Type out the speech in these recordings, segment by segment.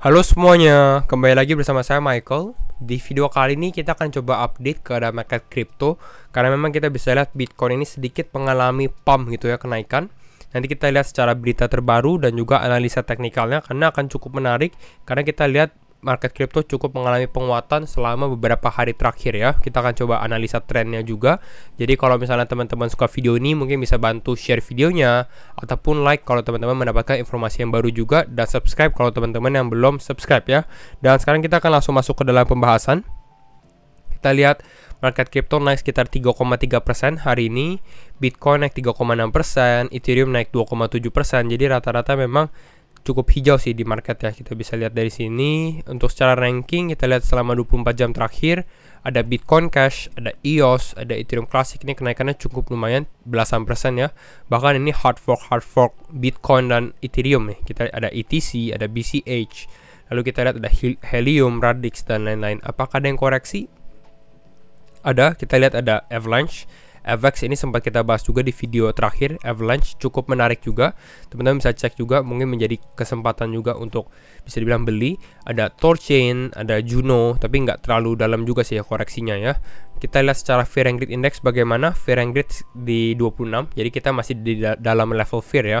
Halo semuanya, kembali lagi bersama saya Michael. Di video kali ini kita akan coba update keadaan market crypto karena memang kita bisa lihat Bitcoin ini sedikit mengalami pump gitu ya kenaikan. Nanti kita lihat secara berita terbaru dan juga analisa teknikalnya karena akan cukup menarik karena kita lihat market crypto cukup mengalami penguatan selama beberapa hari terakhir ya. Kita akan coba analisa trennya juga. Jadi kalau misalnya teman-teman suka video ini mungkin bisa bantu share videonya ataupun like kalau teman-teman mendapatkan informasi yang baru juga dan subscribe kalau teman-teman yang belum subscribe ya. Dan sekarang kita akan langsung masuk ke dalam pembahasan. Kita lihat market crypto naik sekitar 3,3% hari ini, Bitcoin naik 3,6%, Ethereum naik 2,7%. Jadi rata-rata memang cukup hijau sih di market ya. Kita bisa lihat dari sini. Untuk secara ranking kita lihat selama 24 jam terakhir ada Bitcoin Cash, ada EOS, ada Ethereum Classic ini kenaikannya cukup lumayan belasan persen ya. Bahkan ini hard fork hard fork Bitcoin dan Ethereum nih. Kita ada ETC, ada BCH. Lalu kita lihat ada Helium, Radix dan lain-lain. Apakah ada yang koreksi? Ada, kita lihat ada Avalanche FX ini sempat kita bahas juga di video terakhir Avalanche cukup menarik juga teman-teman bisa cek juga mungkin menjadi kesempatan juga untuk bisa dibilang beli ada Torchain ada Juno tapi nggak terlalu dalam juga sih ya koreksinya ya kita lihat secara fear and greed index bagaimana fear and greed di 26 jadi kita masih di dalam level fear ya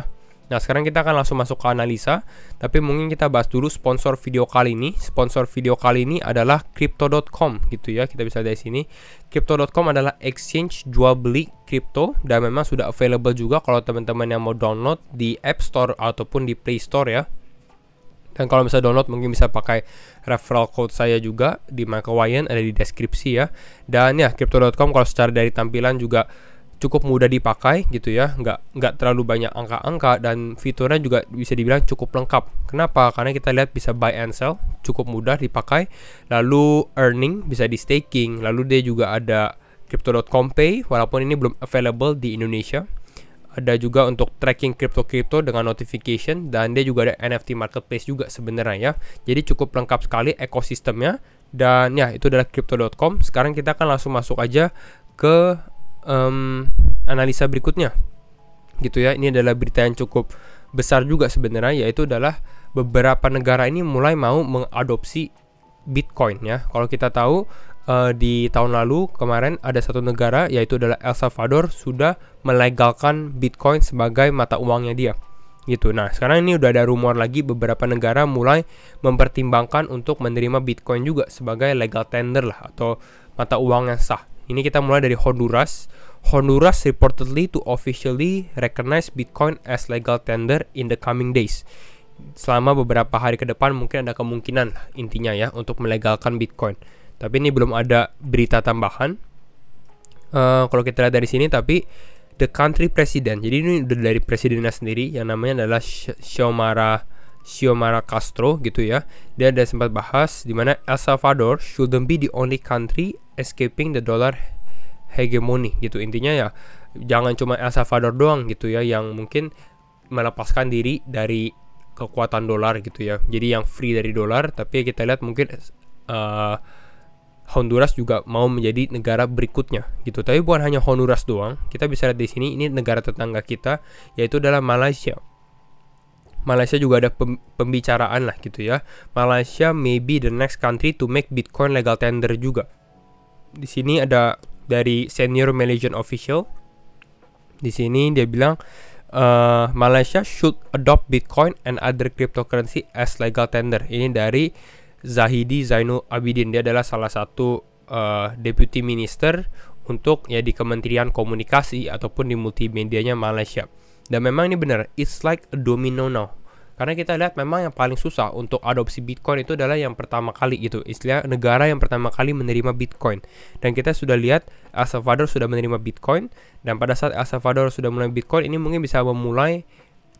Nah, sekarang kita akan langsung masuk ke analisa, tapi mungkin kita bahas dulu sponsor video kali ini. Sponsor video kali ini adalah crypto.com gitu ya. Kita bisa dari sini. crypto.com adalah exchange jual beli crypto dan memang sudah available juga kalau teman-teman yang mau download di App Store ataupun di Play Store ya. Dan kalau bisa download mungkin bisa pakai referral code saya juga di Michael Wayan ada di deskripsi ya. Dan ya crypto.com kalau secara dari tampilan juga cukup mudah dipakai gitu ya nggak nggak terlalu banyak angka-angka dan fiturnya juga bisa dibilang cukup lengkap kenapa karena kita lihat bisa buy and sell cukup mudah dipakai lalu earning bisa di staking lalu dia juga ada crypto.com pay walaupun ini belum available di Indonesia ada juga untuk tracking crypto-crypto dengan notification dan dia juga ada NFT marketplace juga sebenarnya ya. Jadi cukup lengkap sekali ekosistemnya dan ya itu adalah crypto.com. Sekarang kita akan langsung masuk aja ke um, analisa berikutnya gitu ya ini adalah berita yang cukup besar juga sebenarnya yaitu adalah beberapa negara ini mulai mau mengadopsi Bitcoin ya kalau kita tahu uh, di tahun lalu kemarin ada satu negara yaitu adalah El Salvador sudah melegalkan Bitcoin sebagai mata uangnya dia gitu. Nah, sekarang ini udah ada rumor lagi beberapa negara mulai mempertimbangkan untuk menerima Bitcoin juga sebagai legal tender lah atau mata uang yang sah ini kita mulai dari Honduras. Honduras reportedly to officially recognize Bitcoin as legal tender in the coming days. Selama beberapa hari ke depan mungkin ada kemungkinan intinya ya untuk melegalkan Bitcoin. Tapi ini belum ada berita tambahan. Uh, kalau kita lihat dari sini tapi the country president. Jadi ini udah dari presidennya sendiri yang namanya adalah Xiomara Xiomara Castro gitu ya. Dia ada sempat bahas di mana El Salvador shouldn't be the only country escaping the dollar hegemony gitu intinya ya jangan cuma El Salvador doang gitu ya yang mungkin melepaskan diri dari kekuatan dolar gitu ya jadi yang free dari dolar tapi kita lihat mungkin uh, Honduras juga mau menjadi negara berikutnya gitu tapi bukan hanya Honduras doang kita bisa lihat di sini ini negara tetangga kita yaitu adalah Malaysia Malaysia juga ada pembicaraan lah gitu ya. Malaysia maybe the next country to make Bitcoin legal tender juga di sini ada dari senior Malaysian official. Di sini dia bilang uh, Malaysia should adopt Bitcoin and other cryptocurrency as legal tender. Ini dari Zahidi Zainul Abidin. Dia adalah salah satu uh, deputy minister untuk ya di Kementerian Komunikasi ataupun di multimedianya Malaysia. Dan memang ini benar, it's like a domino now. Karena kita lihat memang yang paling susah untuk adopsi Bitcoin itu adalah yang pertama kali gitu. Istilah negara yang pertama kali menerima Bitcoin. Dan kita sudah lihat El Salvador sudah menerima Bitcoin dan pada saat El Salvador sudah menerima Bitcoin ini mungkin bisa memulai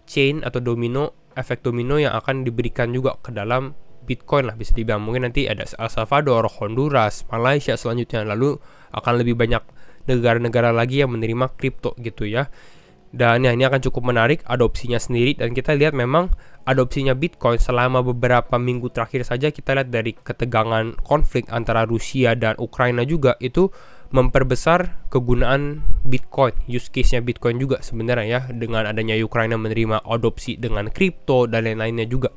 chain atau domino efek domino yang akan diberikan juga ke dalam Bitcoin lah bisa dibilang mungkin nanti ada El Salvador, Honduras, Malaysia selanjutnya lalu akan lebih banyak negara-negara lagi yang menerima kripto gitu ya. Dan ya, ini akan cukup menarik adopsinya sendiri dan kita lihat memang adopsinya Bitcoin selama beberapa minggu terakhir saja kita lihat dari ketegangan konflik antara Rusia dan Ukraina juga itu memperbesar kegunaan Bitcoin, use case-nya Bitcoin juga sebenarnya ya dengan adanya Ukraina menerima adopsi dengan kripto dan lain-lainnya juga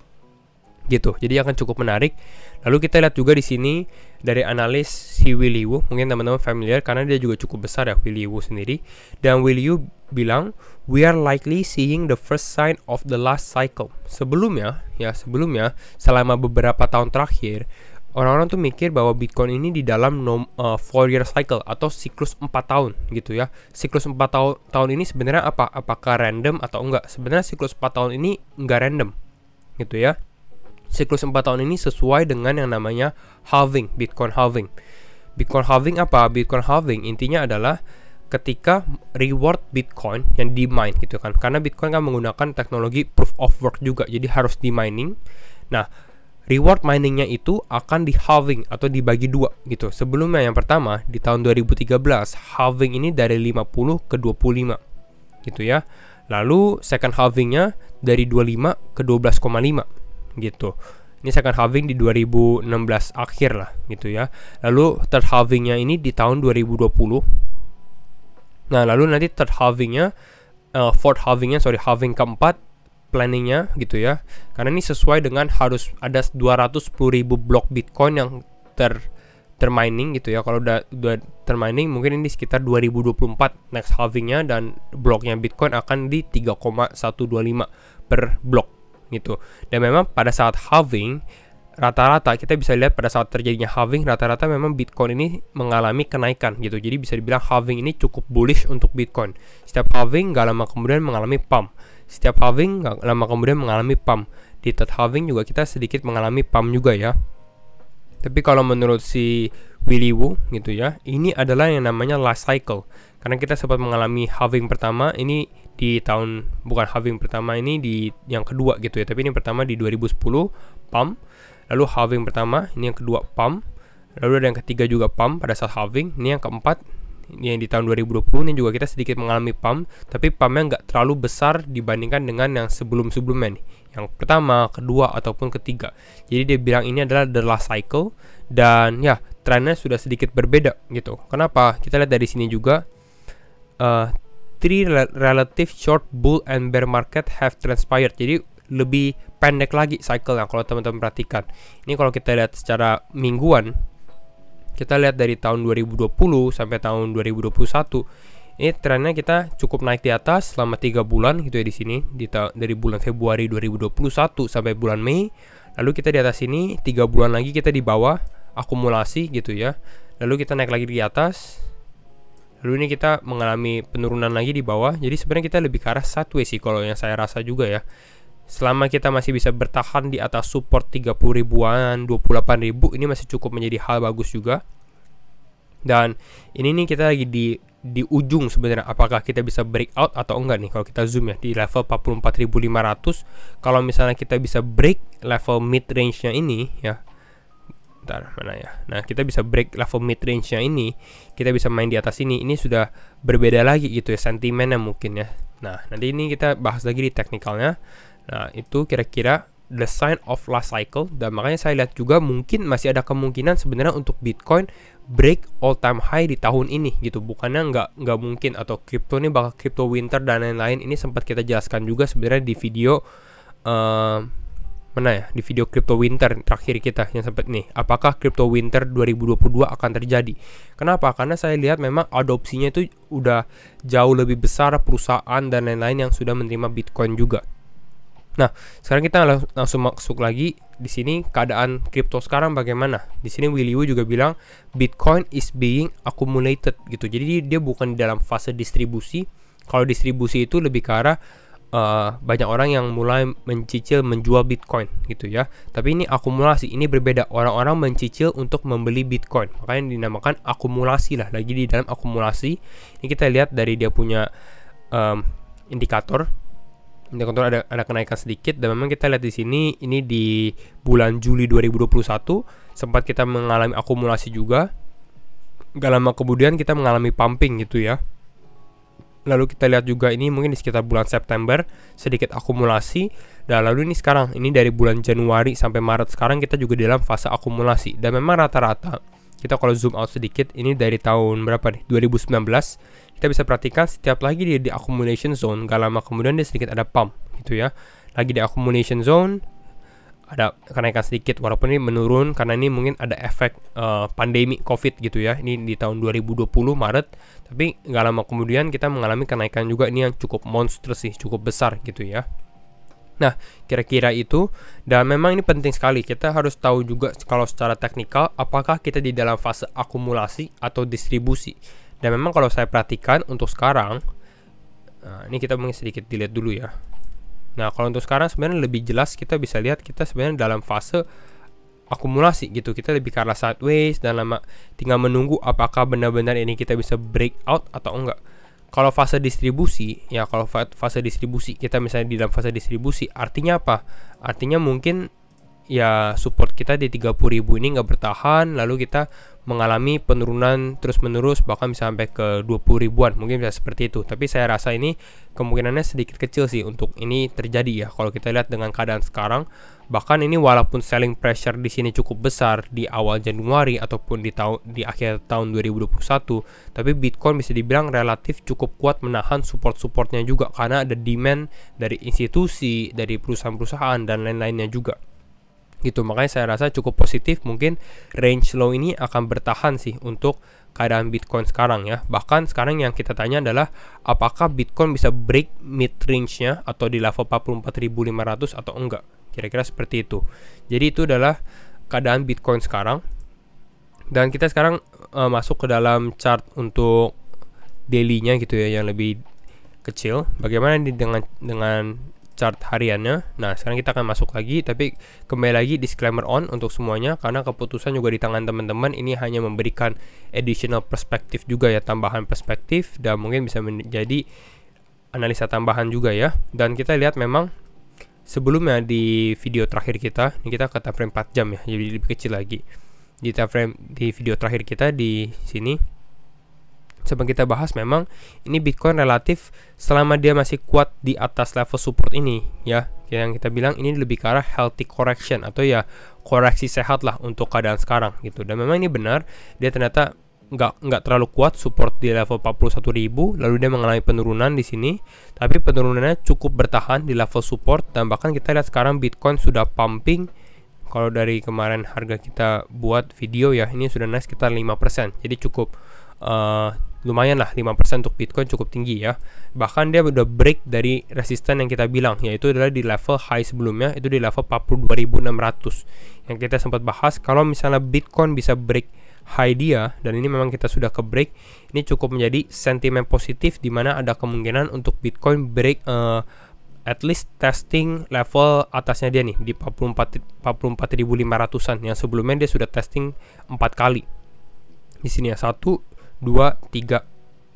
gitu. Jadi akan cukup menarik. Lalu kita lihat juga di sini dari analis si Willy Wu, mungkin teman-teman familiar karena dia juga cukup besar ya Willy Wu sendiri. Dan Willy Wu bilang, "We are likely seeing the first sign of the last cycle." Sebelumnya, ya sebelumnya selama beberapa tahun terakhir Orang-orang tuh mikir bahwa Bitcoin ini di dalam nom, uh, eh, four year cycle atau siklus 4 tahun gitu ya. Siklus 4 tahun tahun ini sebenarnya apa? Apakah random atau enggak? Sebenarnya siklus 4 tahun ini enggak random gitu ya siklus 4 tahun ini sesuai dengan yang namanya halving, Bitcoin halving. Bitcoin halving apa? Bitcoin halving intinya adalah ketika reward Bitcoin yang di mine gitu kan. Karena Bitcoin kan menggunakan teknologi proof of work juga, jadi harus di mining. Nah, reward miningnya itu akan di halving atau dibagi dua gitu. Sebelumnya yang pertama di tahun 2013 halving ini dari 50 ke 25 gitu ya. Lalu second halvingnya dari 25 ke lima gitu ini second halving di 2016 akhir lah gitu ya lalu third halvingnya ini di tahun 2020 nah lalu nanti third halvingnya uh, fourth halvingnya sorry halving keempat planningnya gitu ya karena ini sesuai dengan harus ada 210.000 blok bitcoin yang ter termining gitu ya kalau udah, udah termining mungkin ini sekitar 2024 next halvingnya dan bloknya bitcoin akan di 3,125 per blok gitu. Dan memang pada saat halving rata-rata kita bisa lihat pada saat terjadinya halving rata-rata memang Bitcoin ini mengalami kenaikan gitu. Jadi bisa dibilang halving ini cukup bullish untuk Bitcoin. Setiap halving gak lama kemudian mengalami pump. Setiap halving gak lama kemudian mengalami pump. Di third halving juga kita sedikit mengalami pump juga ya. Tapi kalau menurut si Willy Wu gitu ya, ini adalah yang namanya last cycle. Karena kita sempat mengalami halving pertama, ini di tahun bukan halving pertama ini di yang kedua gitu ya tapi ini pertama di 2010 pump lalu halving pertama ini yang kedua pump lalu ada yang ketiga juga pump pada saat halving ini yang keempat ini yang di tahun 2020 ini juga kita sedikit mengalami pump tapi pumpnya nggak terlalu besar dibandingkan dengan yang sebelum-sebelumnya nih yang pertama, kedua, ataupun ketiga. Jadi dia bilang ini adalah the last cycle dan ya trennya sudah sedikit berbeda gitu. Kenapa? Kita lihat dari sini juga uh, three relative short bull and bear market have transpired. Jadi lebih pendek lagi cycle yang kalau teman-teman perhatikan. Ini kalau kita lihat secara mingguan, kita lihat dari tahun 2020 sampai tahun 2021, ini trennya kita cukup naik di atas selama tiga bulan gitu ya di sini di dari bulan Februari 2021 sampai bulan Mei. Lalu kita di atas sini tiga bulan lagi kita di bawah akumulasi gitu ya. Lalu kita naik lagi di atas lalu ini kita mengalami penurunan lagi di bawah jadi sebenarnya kita lebih ke arah sideways sih kalau yang saya rasa juga ya selama kita masih bisa bertahan di atas support 30 ribuan 28 ribu ini masih cukup menjadi hal bagus juga dan ini nih kita lagi di di ujung sebenarnya apakah kita bisa breakout atau enggak nih kalau kita zoom ya di level 44.500 kalau misalnya kita bisa break level mid range-nya ini ya Bentar, mana ya? Nah, kita bisa break level mid range-nya ini. Kita bisa main di atas ini. Ini sudah berbeda lagi gitu ya sentimennya mungkin ya. Nah, nanti ini kita bahas lagi di teknikalnya. Nah, itu kira-kira the sign of last cycle dan makanya saya lihat juga mungkin masih ada kemungkinan sebenarnya untuk Bitcoin break all time high di tahun ini gitu bukannya nggak nggak mungkin atau crypto ini bakal crypto winter dan lain-lain ini sempat kita jelaskan juga sebenarnya di video uh, mana ya di video crypto winter terakhir kita yang sempat nih apakah crypto winter 2022 akan terjadi kenapa karena saya lihat memang adopsinya itu udah jauh lebih besar perusahaan dan lain-lain yang sudah menerima bitcoin juga nah sekarang kita lang langsung masuk lagi di sini keadaan crypto sekarang bagaimana di sini Willy Wu juga bilang bitcoin is being accumulated gitu jadi dia bukan dalam fase distribusi kalau distribusi itu lebih ke arah Eh, banyak orang yang mulai mencicil menjual Bitcoin gitu ya. Tapi ini akumulasi, ini berbeda. Orang-orang mencicil untuk membeli Bitcoin. Makanya dinamakan akumulasi lah. Lagi di dalam akumulasi. Ini kita lihat dari dia punya um, indikator. Indikator ada ada kenaikan sedikit dan memang kita lihat di sini ini di bulan Juli 2021 sempat kita mengalami akumulasi juga. Gak lama kemudian kita mengalami pumping gitu ya lalu kita lihat juga ini mungkin di sekitar bulan September sedikit akumulasi dan lalu ini sekarang ini dari bulan Januari sampai Maret sekarang kita juga dalam fase akumulasi dan memang rata-rata kita kalau zoom out sedikit ini dari tahun berapa nih 2019 kita bisa perhatikan setiap lagi dia di accumulation zone gak lama kemudian dia sedikit ada pump gitu ya lagi di accumulation zone ada kenaikan sedikit walaupun ini menurun karena ini mungkin ada efek uh, pandemi COVID gitu ya ini di tahun 2020 Maret tapi nggak lama kemudian kita mengalami kenaikan juga ini yang cukup monster sih cukup besar gitu ya Nah, kira-kira itu dan memang ini penting sekali. Kita harus tahu juga kalau secara teknikal apakah kita di dalam fase akumulasi atau distribusi. Dan memang kalau saya perhatikan untuk sekarang eh, ini kita mungkin sedikit dilihat dulu ya. Nah, kalau untuk sekarang sebenarnya lebih jelas kita bisa lihat kita sebenarnya dalam fase akumulasi gitu. Kita lebih ke sideways dan lama tinggal menunggu apakah benar-benar ini kita bisa break out atau enggak. Kalau fase distribusi, ya kalau fase distribusi kita misalnya di dalam fase distribusi artinya apa? Artinya mungkin ya support kita di 30.000 ini enggak bertahan lalu kita mengalami penurunan terus-menerus bahkan bisa sampai ke 20 ribuan mungkin bisa seperti itu tapi saya rasa ini kemungkinannya sedikit kecil sih untuk ini terjadi ya kalau kita lihat dengan keadaan sekarang bahkan ini walaupun selling pressure di sini cukup besar di awal Januari ataupun di tahun di akhir tahun 2021 tapi Bitcoin bisa dibilang relatif cukup kuat menahan support-supportnya juga karena ada demand dari institusi dari perusahaan-perusahaan dan lain-lainnya juga gitu makanya saya rasa cukup positif mungkin range low ini akan bertahan sih untuk keadaan Bitcoin sekarang ya bahkan sekarang yang kita tanya adalah apakah Bitcoin bisa break mid range-nya atau di level 44.500 atau enggak kira-kira seperti itu jadi itu adalah keadaan Bitcoin sekarang dan kita sekarang uh, masuk ke dalam chart untuk daily-nya gitu ya yang lebih kecil bagaimana dengan dengan chart hariannya. Nah, sekarang kita akan masuk lagi, tapi kembali lagi disclaimer on untuk semuanya, karena keputusan juga di tangan teman-teman ini hanya memberikan additional perspektif juga ya, tambahan perspektif, dan mungkin bisa menjadi analisa tambahan juga ya. Dan kita lihat memang sebelumnya di video terakhir kita, ini kita ke time frame 4 jam ya, jadi lebih kecil lagi. Di time frame di video terakhir kita di sini, sebelum kita bahas memang ini Bitcoin relatif selama dia masih kuat di atas level support ini ya yang kita bilang ini lebih ke arah healthy correction atau ya koreksi sehat lah untuk keadaan sekarang gitu dan memang ini benar dia ternyata nggak nggak terlalu kuat support di level 41.000 lalu dia mengalami penurunan di sini tapi penurunannya cukup bertahan di level support dan bahkan kita lihat sekarang Bitcoin sudah pumping kalau dari kemarin harga kita buat video ya ini sudah naik sekitar 5% jadi cukup uh, lumayan lah 5% untuk Bitcoin cukup tinggi ya. Bahkan dia udah break dari resisten yang kita bilang yaitu adalah di level high sebelumnya itu di level 42.600 yang kita sempat bahas kalau misalnya Bitcoin bisa break high dia dan ini memang kita sudah ke break ini cukup menjadi sentimen positif di mana ada kemungkinan untuk Bitcoin break uh, at least testing level atasnya dia nih di 44 44.500-an yang sebelumnya dia sudah testing 4 kali di sini ya 1, 2, 3,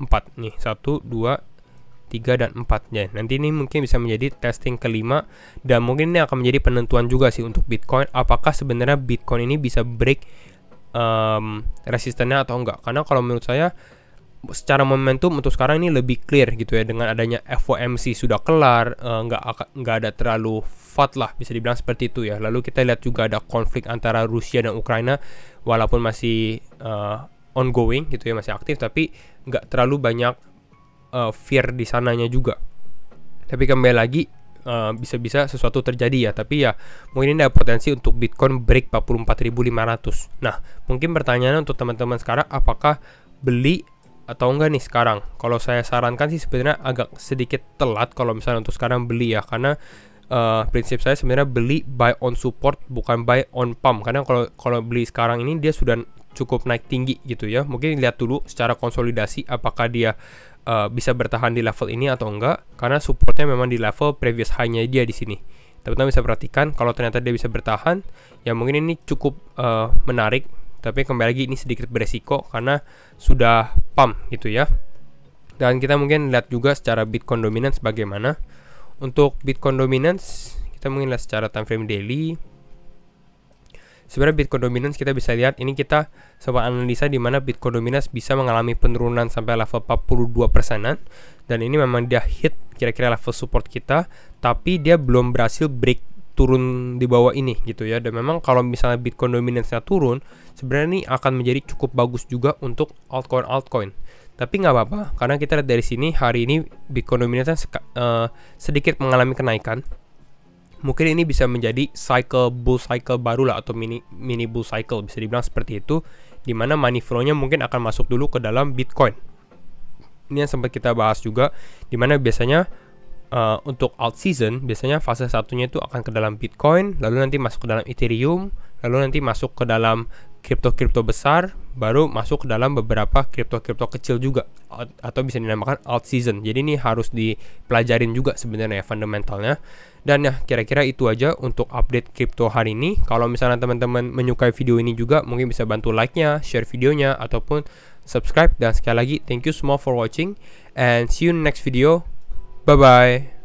4 nih 1, 2, 3 dan 4 ya. Nanti ini mungkin bisa menjadi testing kelima dan mungkin ini akan menjadi penentuan juga sih untuk Bitcoin apakah sebenarnya Bitcoin ini bisa break um, resistennya atau enggak karena kalau menurut saya secara momentum untuk sekarang ini lebih clear gitu ya dengan adanya FOMC sudah kelar eh, nggak uh, nggak ada terlalu fat lah bisa dibilang seperti itu ya lalu kita lihat juga ada konflik antara Rusia dan Ukraina walaupun masih eh, ongoing gitu ya masih aktif tapi nggak terlalu banyak uh, fear di sananya juga tapi kembali lagi bisa eh, bisa-bisa sesuatu terjadi ya tapi ya mungkin ini ada potensi untuk Bitcoin break 44.500 nah mungkin pertanyaannya untuk teman-teman sekarang apakah beli atau enggak nih sekarang kalau saya sarankan sih sebenarnya agak sedikit telat kalau misalnya untuk sekarang beli ya karena uh, prinsip saya sebenarnya beli buy on support bukan buy on pump karena kalau kalau beli sekarang ini dia sudah cukup naik tinggi gitu ya. Mungkin lihat dulu secara konsolidasi apakah dia uh, bisa bertahan di level ini atau enggak karena supportnya memang di level previous high-nya dia di sini. Tapi kita bisa perhatikan kalau ternyata dia bisa bertahan ya mungkin ini cukup uh, menarik tapi kembali lagi ini sedikit beresiko karena sudah pump gitu ya. Dan kita mungkin lihat juga secara Bitcoin dominance bagaimana. Untuk Bitcoin dominance kita mungkin lihat secara time frame daily Sebenarnya Bitcoin dominance kita bisa lihat ini kita sebuah analisa di mana Bitcoin dominance bisa mengalami penurunan sampai level 42 persenan dan ini memang dia hit kira-kira level support kita tapi dia belum berhasil break turun di bawah ini gitu ya dan memang kalau misalnya Bitcoin dominance-nya turun sebenarnya ini akan menjadi cukup bagus juga untuk altcoin altcoin tapi nggak apa-apa karena kita lihat dari sini hari ini Bitcoin dominance uh, eh, sedikit mengalami kenaikan mungkin ini bisa menjadi cycle bull cycle baru lah atau mini mini bull cycle bisa dibilang seperti itu di mana money flow-nya mungkin akan masuk dulu ke dalam Bitcoin. Ini yang sempat kita bahas juga di mana biasanya uh, untuk alt season biasanya fase satunya itu akan ke dalam Bitcoin, lalu nanti masuk ke dalam Ethereum, lalu nanti masuk ke dalam kripto-kripto besar baru masuk ke dalam beberapa kripto-kripto kecil juga atau bisa dinamakan alt season. Jadi ini harus dipelajarin juga sebenarnya fundamentalnya. Dan ya kira-kira itu aja untuk update kripto hari ini. Kalau misalnya teman-teman menyukai video ini juga mungkin bisa bantu like-nya, share videonya ataupun subscribe dan sekali lagi thank you semua for watching and see you in the next video. Bye bye.